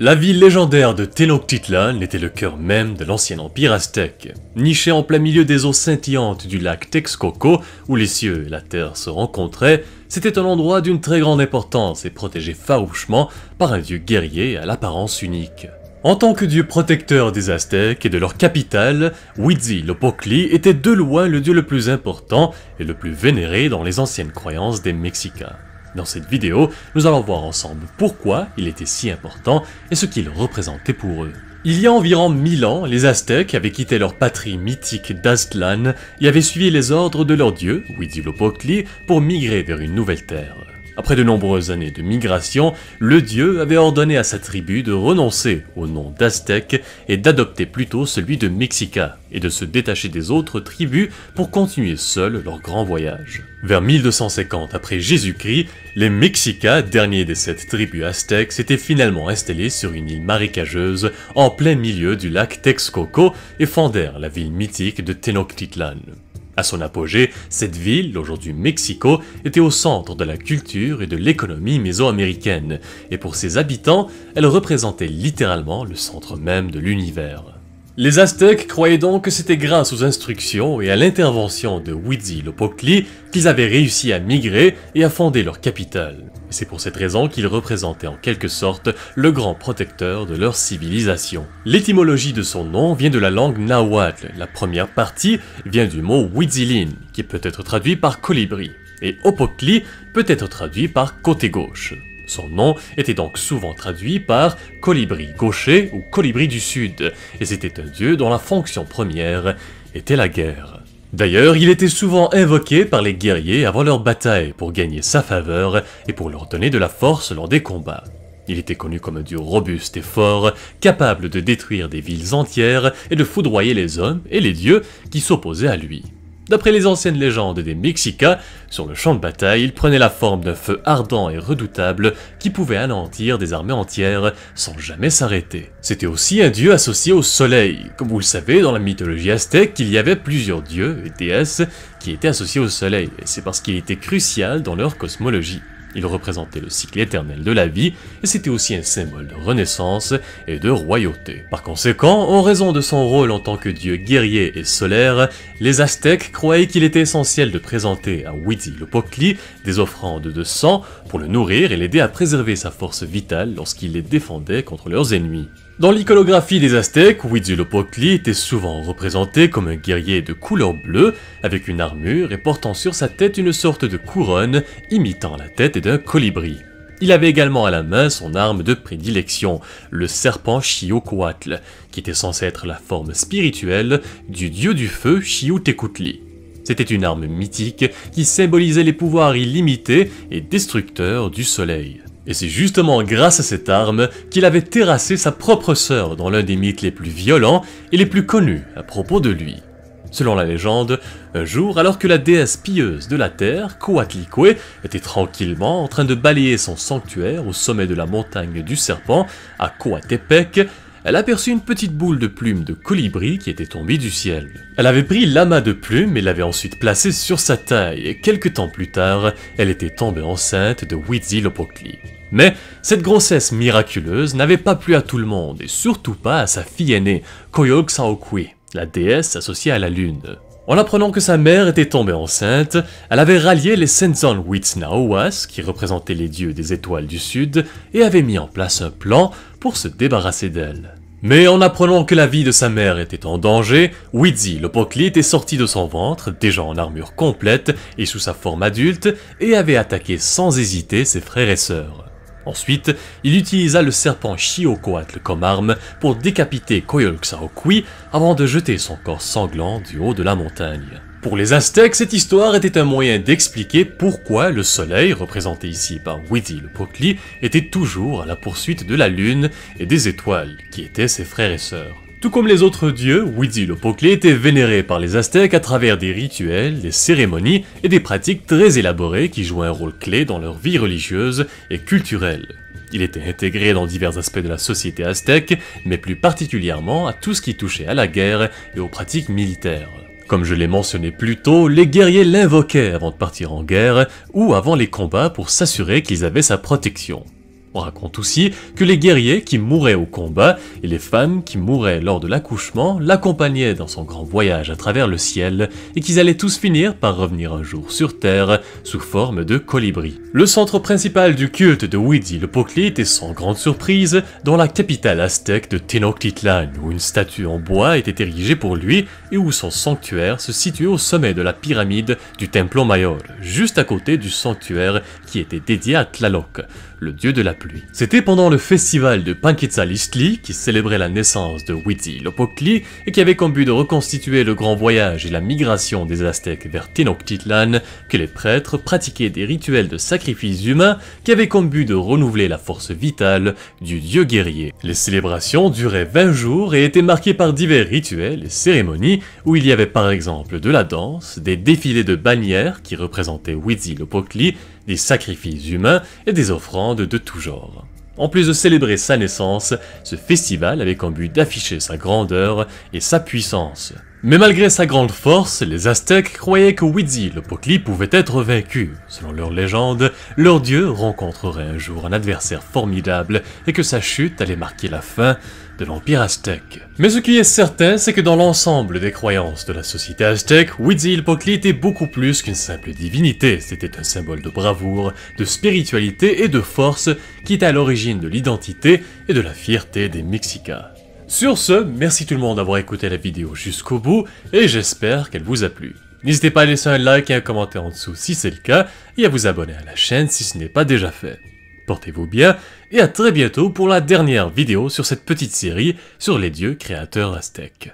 La ville légendaire de Tenochtitlan était le cœur même de l'ancien empire aztèque. Nichée en plein milieu des eaux scintillantes du lac Texcoco, où les cieux et la terre se rencontraient, c'était un endroit d'une très grande importance et protégé farouchement par un dieu guerrier à l'apparence unique. En tant que dieu protecteur des Aztèques et de leur capitale, Huitzilopochtli était de loin le dieu le plus important et le plus vénéré dans les anciennes croyances des Mexicains. Dans cette vidéo, nous allons voir ensemble pourquoi il était si important et ce qu'il représentait pour eux. Il y a environ 1000 ans, les Aztèques avaient quitté leur patrie mythique d'Aztlan et avaient suivi les ordres de leur dieu, Huitzilopochtli, pour migrer vers une nouvelle terre. Après de nombreuses années de migration, le dieu avait ordonné à sa tribu de renoncer au nom d'Aztèque et d'adopter plutôt celui de Mexica, et de se détacher des autres tribus pour continuer seuls leur grand voyage. Vers 1250 après Jésus-Christ, les Mexicas, derniers des sept tribus aztèques, s'étaient finalement installés sur une île marécageuse en plein milieu du lac Texcoco et fondèrent la ville mythique de Tenochtitlan. À son apogée, cette ville, aujourd'hui Mexico, était au centre de la culture et de l'économie mésoaméricaine, et pour ses habitants, elle représentait littéralement le centre même de l'univers. Les Aztèques croyaient donc que c'était grâce aux instructions et à l'intervention de Huitzilopochtli qu'ils avaient réussi à migrer et à fonder leur capitale. C'est pour cette raison qu'ils représentaient en quelque sorte le grand protecteur de leur civilisation. L'étymologie de son nom vient de la langue nahuatl. La première partie vient du mot Huitzilin, qui peut être traduit par colibri, et Opochtli peut être traduit par côté gauche. Son nom était donc souvent traduit par colibri gaucher ou colibri du sud, et c'était un dieu dont la fonction première était la guerre. D'ailleurs, il était souvent invoqué par les guerriers avant leur bataille pour gagner sa faveur et pour leur donner de la force lors des combats. Il était connu comme un dieu robuste et fort, capable de détruire des villes entières et de foudroyer les hommes et les dieux qui s'opposaient à lui. D'après les anciennes légendes des Mexicas, sur le champ de bataille, il prenait la forme d'un feu ardent et redoutable qui pouvait anéantir des armées entières sans jamais s'arrêter. C'était aussi un dieu associé au soleil. Comme vous le savez, dans la mythologie aztèque, il y avait plusieurs dieux et déesses qui étaient associés au soleil, et c'est parce qu'il était crucial dans leur cosmologie. Il représentait le cycle éternel de la vie et c'était aussi un symbole de renaissance et de royauté. Par conséquent, en raison de son rôle en tant que dieu guerrier et solaire, les Aztèques croyaient qu'il était essentiel de présenter à Huitzilopochtli des offrandes de sang pour le nourrir et l'aider à préserver sa force vitale lorsqu'il les défendait contre leurs ennemis. Dans l'iconographie des Aztèques, Huitzilopochtli était souvent représenté comme un guerrier de couleur bleue, avec une armure et portant sur sa tête une sorte de couronne imitant la tête d'un colibri. Il avait également à la main son arme de prédilection, le serpent Xiocoatl, qui était censé être la forme spirituelle du dieu du feu Chiu-Tecuhtli. C'était une arme mythique qui symbolisait les pouvoirs illimités et destructeurs du soleil. Et c'est justement grâce à cette arme qu'il avait terrassé sa propre sœur dans l'un des mythes les plus violents et les plus connus à propos de lui. Selon la légende, un jour, alors que la déesse pieuse de la terre, Coatlicue, était tranquillement en train de balayer son sanctuaire au sommet de la montagne du serpent, à Coatepec, elle aperçut une petite boule de plumes de colibri qui était tombée du ciel. Elle avait pris l'amas de plumes et l'avait ensuite placée sur sa taille, et quelques temps plus tard, elle était tombée enceinte de Lopokli. Mais cette grossesse miraculeuse n'avait pas plu à tout le monde, et surtout pas à sa fille aînée, Saokui, la déesse associée à la lune. En apprenant que sa mère était tombée enceinte, elle avait rallié les Senzon Witznaowas, qui représentaient les dieux des étoiles du sud, et avait mis en place un plan pour se débarrasser d'elle. Mais en apprenant que la vie de sa mère était en danger, Wheezy, l'Apocalypse est sorti de son ventre, déjà en armure complète et sous sa forme adulte, et avait attaqué sans hésiter ses frères et sœurs. Ensuite, il utilisa le serpent Shiokoatl comme arme pour décapiter Koyolxaokui avant de jeter son corps sanglant du haut de la montagne. Pour les Aztèques, cette histoire était un moyen d'expliquer pourquoi le soleil, représenté ici par Huitzilopochtli, le était toujours à la poursuite de la lune et des étoiles, qui étaient ses frères et sœurs. Tout comme les autres dieux, Widi le était vénéré par les Aztèques à travers des rituels, des cérémonies et des pratiques très élaborées qui jouaient un rôle clé dans leur vie religieuse et culturelle. Il était intégré dans divers aspects de la société aztèque, mais plus particulièrement à tout ce qui touchait à la guerre et aux pratiques militaires. Comme je l'ai mentionné plus tôt, les guerriers l'invoquaient avant de partir en guerre ou avant les combats pour s'assurer qu'ils avaient sa protection raconte aussi que les guerriers qui mouraient au combat et les femmes qui mouraient lors de l'accouchement l'accompagnaient dans son grand voyage à travers le ciel et qu'ils allaient tous finir par revenir un jour sur Terre sous forme de colibris. Le centre principal du culte de Huitzilopochtli est sans grande surprise dans la capitale aztèque de Tenochtitlan où une statue en bois était érigée pour lui et où son sanctuaire se situait au sommet de la pyramide du Templo Mayor, juste à côté du sanctuaire qui était dédié à Tlaloc le dieu de la pluie. C'était pendant le festival de Listli, qui célébrait la naissance de Huitzilopochtli et qui avait comme but de reconstituer le grand voyage et la migration des Aztèques vers Tenochtitlan, que les prêtres pratiquaient des rituels de sacrifices humains qui avaient comme but de renouveler la force vitale du dieu guerrier. Les célébrations duraient 20 jours et étaient marquées par divers rituels et cérémonies où il y avait par exemple de la danse, des défilés de bannières qui représentaient Huitzilopochtli des sacrifices humains et des offrandes de tout genre. En plus de célébrer sa naissance, ce festival avait comme but d'afficher sa grandeur et sa puissance, mais malgré sa grande force, les Aztèques croyaient que Widzi, le pouvait être vaincu. Selon leur légende, leur dieu rencontrerait un jour un adversaire formidable et que sa chute allait marquer la fin de l'Empire aztèque. Mais ce qui est certain, c'est que dans l'ensemble des croyances de la société aztèque, Huitzilopochtli était beaucoup plus qu'une simple divinité, c'était un symbole de bravoure, de spiritualité et de force qui était à l'origine de l'identité et de la fierté des Mexicas. Sur ce, merci tout le monde d'avoir écouté la vidéo jusqu'au bout et j'espère qu'elle vous a plu. N'hésitez pas à laisser un like et un commentaire en dessous si c'est le cas et à vous abonner à la chaîne si ce n'est pas déjà fait. Portez-vous bien et à très bientôt pour la dernière vidéo sur cette petite série sur les dieux créateurs aztèques.